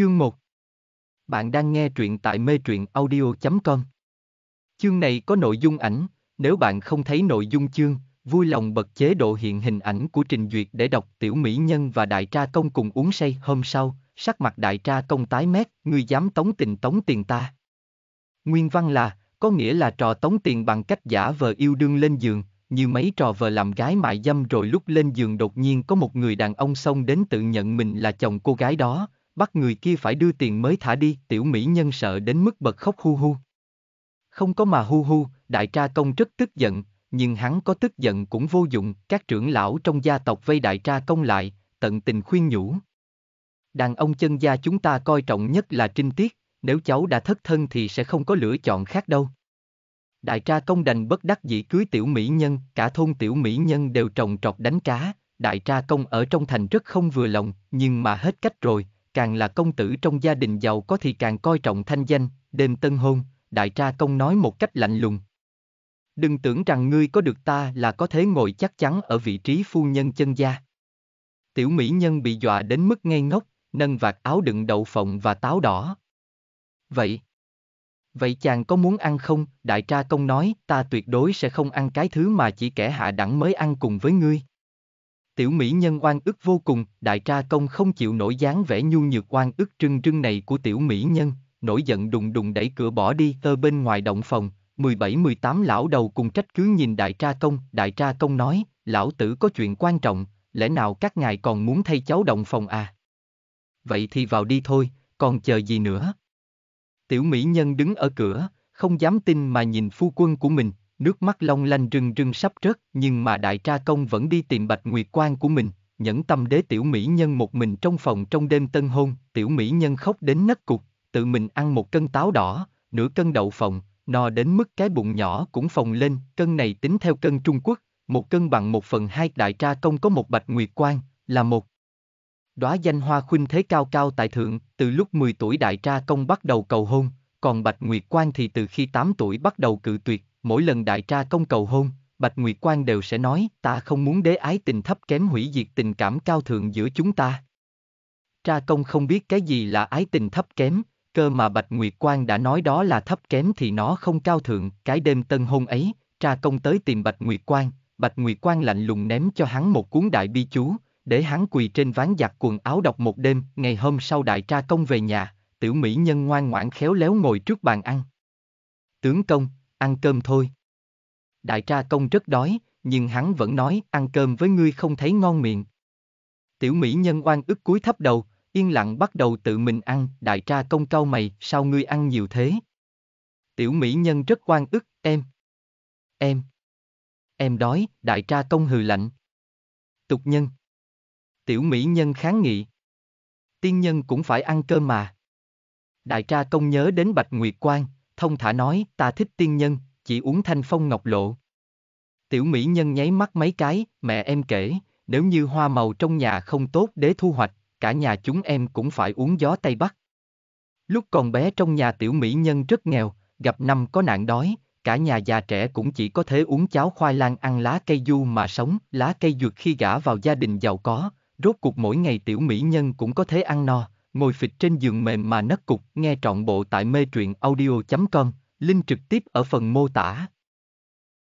Chương 1 Bạn đang nghe truyện tại mê truyện audio.com Chương này có nội dung ảnh, nếu bạn không thấy nội dung chương, vui lòng bật chế độ hiện hình ảnh của trình duyệt để đọc tiểu mỹ nhân và đại tra công cùng uống say hôm sau, sắc mặt đại tra công tái mét, người dám tống tình tống tiền ta. Nguyên văn là, có nghĩa là trò tống tiền bằng cách giả vờ yêu đương lên giường, như mấy trò vờ làm gái mại dâm rồi lúc lên giường đột nhiên có một người đàn ông xông đến tự nhận mình là chồng cô gái đó, bắt người kia phải đưa tiền mới thả đi, tiểu mỹ nhân sợ đến mức bật khóc hu hu. Không có mà hu hu, đại tra công rất tức giận, nhưng hắn có tức giận cũng vô dụng, các trưởng lão trong gia tộc vây đại tra công lại, tận tình khuyên nhủ. Đàn ông chân gia chúng ta coi trọng nhất là trinh tiết, nếu cháu đã thất thân thì sẽ không có lựa chọn khác đâu. Đại tra công đành bất đắc dĩ cưới tiểu mỹ nhân, cả thôn tiểu mỹ nhân đều trồng trọt đánh cá, đại tra công ở trong thành rất không vừa lòng, nhưng mà hết cách rồi, càng là công tử trong gia đình giàu có thì càng coi trọng thanh danh, đêm tân hôn, đại tra công nói một cách lạnh lùng. Đừng tưởng rằng ngươi có được ta là có thể ngồi chắc chắn ở vị trí phu nhân chân gia. Tiểu mỹ nhân bị dọa đến mức ngây ngốc, nâng vạt áo đựng đậu phộng và táo đỏ. Vậy, vậy chàng có muốn ăn không? Đại tra công nói, ta tuyệt đối sẽ không ăn cái thứ mà chỉ kẻ hạ đẳng mới ăn cùng với ngươi. Tiểu mỹ nhân oan ức vô cùng, đại Tra công không chịu nổi dáng vẻ nhu nhược oan ức trưng trưng này của tiểu mỹ nhân, nổi giận đùng đùng đẩy cửa bỏ đi tơ bên ngoài động phòng, 17-18 lão đầu cùng trách cứ nhìn đại tra công, đại tra công nói, lão tử có chuyện quan trọng, lẽ nào các ngài còn muốn thay cháu động phòng à? Vậy thì vào đi thôi, còn chờ gì nữa? Tiểu mỹ nhân đứng ở cửa, không dám tin mà nhìn phu quân của mình, nước mắt long lanh rưng rưng sắp rớt, nhưng mà đại tra công vẫn đi tìm bạch nguyệt quan của mình, nhẫn tâm đế tiểu mỹ nhân một mình trong phòng trong đêm tân hôn, tiểu mỹ nhân khóc đến nấc cục, tự mình ăn một cân táo đỏ, nửa cân đậu phộng, no đến mức cái bụng nhỏ cũng phồng lên, cân này tính theo cân Trung Quốc, một cân bằng một phần hai đại tra công có một bạch nguyệt quan, là một đóa danh hoa khuynh thế cao cao tại thượng, từ lúc 10 tuổi đại tra công bắt đầu cầu hôn, còn Bạch Nguyệt Quan thì từ khi 8 tuổi bắt đầu cự tuyệt, mỗi lần đại tra công cầu hôn, Bạch Nguyệt Quang đều sẽ nói, ta không muốn đế ái tình thấp kém hủy diệt tình cảm cao thượng giữa chúng ta. Tra công không biết cái gì là ái tình thấp kém, cơ mà Bạch Nguyệt Quang đã nói đó là thấp kém thì nó không cao thượng, cái đêm tân hôn ấy, tra công tới tìm Bạch Nguyệt Quang, Bạch Nguyệt Quang lạnh lùng ném cho hắn một cuốn đại bi chú, để hắn quỳ trên ván giặt quần áo đọc một đêm, ngày hôm sau đại tra công về nhà, tiểu mỹ nhân ngoan ngoãn khéo léo ngồi trước bàn ăn. Tướng công, ăn cơm thôi. Đại tra công rất đói, nhưng hắn vẫn nói ăn cơm với ngươi không thấy ngon miệng. Tiểu mỹ nhân oan ức cúi thấp đầu, yên lặng bắt đầu tự mình ăn, đại tra công cau mày, sao ngươi ăn nhiều thế? Tiểu mỹ nhân rất oan ức, em. Em. Em đói, đại tra công hừ lạnh. Tục nhân. Tiểu mỹ nhân kháng nghị. Tiên nhân cũng phải ăn cơm mà. Đại tra công nhớ đến Bạch Nguyệt Quang, thông thả nói, ta thích tiên nhân, chỉ uống thanh phong ngọc lộ. Tiểu mỹ nhân nháy mắt mấy cái, mẹ em kể, nếu như hoa màu trong nhà không tốt để thu hoạch, cả nhà chúng em cũng phải uống gió Tây Bắc. Lúc còn bé trong nhà tiểu mỹ nhân rất nghèo, gặp năm có nạn đói, cả nhà già trẻ cũng chỉ có thể uống cháo khoai lang ăn lá cây du mà sống, lá cây dược khi gả vào gia đình giàu có, rốt cuộc mỗi ngày tiểu mỹ nhân cũng có thể ăn no, ngồi phịch trên giường mềm mà nấc cục, nghe trọn bộ tại mê truyện audio.com, link trực tiếp ở phần mô tả.